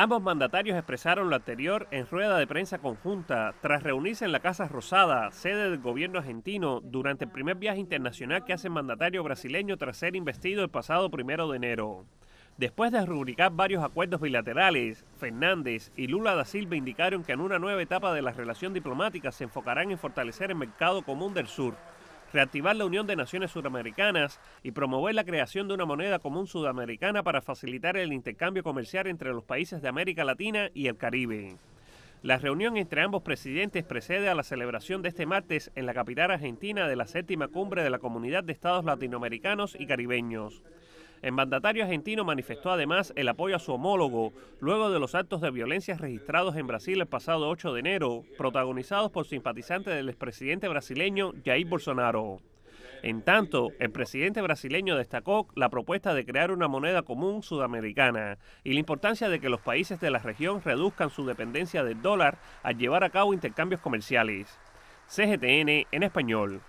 Ambos mandatarios expresaron lo anterior en rueda de prensa conjunta tras reunirse en la Casa Rosada, sede del gobierno argentino, durante el primer viaje internacional que hace el mandatario brasileño tras ser investido el pasado primero de enero. Después de rubricar varios acuerdos bilaterales, Fernández y Lula da Silva indicaron que en una nueva etapa de la relación diplomática se enfocarán en fortalecer el mercado común del sur reactivar la Unión de Naciones Suramericanas y promover la creación de una moneda común sudamericana para facilitar el intercambio comercial entre los países de América Latina y el Caribe. La reunión entre ambos presidentes precede a la celebración de este martes en la capital argentina de la séptima cumbre de la Comunidad de Estados Latinoamericanos y Caribeños. El mandatario argentino manifestó además el apoyo a su homólogo luego de los actos de violencia registrados en Brasil el pasado 8 de enero, protagonizados por simpatizantes del expresidente brasileño Jair Bolsonaro. En tanto, el presidente brasileño destacó la propuesta de crear una moneda común sudamericana y la importancia de que los países de la región reduzcan su dependencia del dólar al llevar a cabo intercambios comerciales. CGTN en español.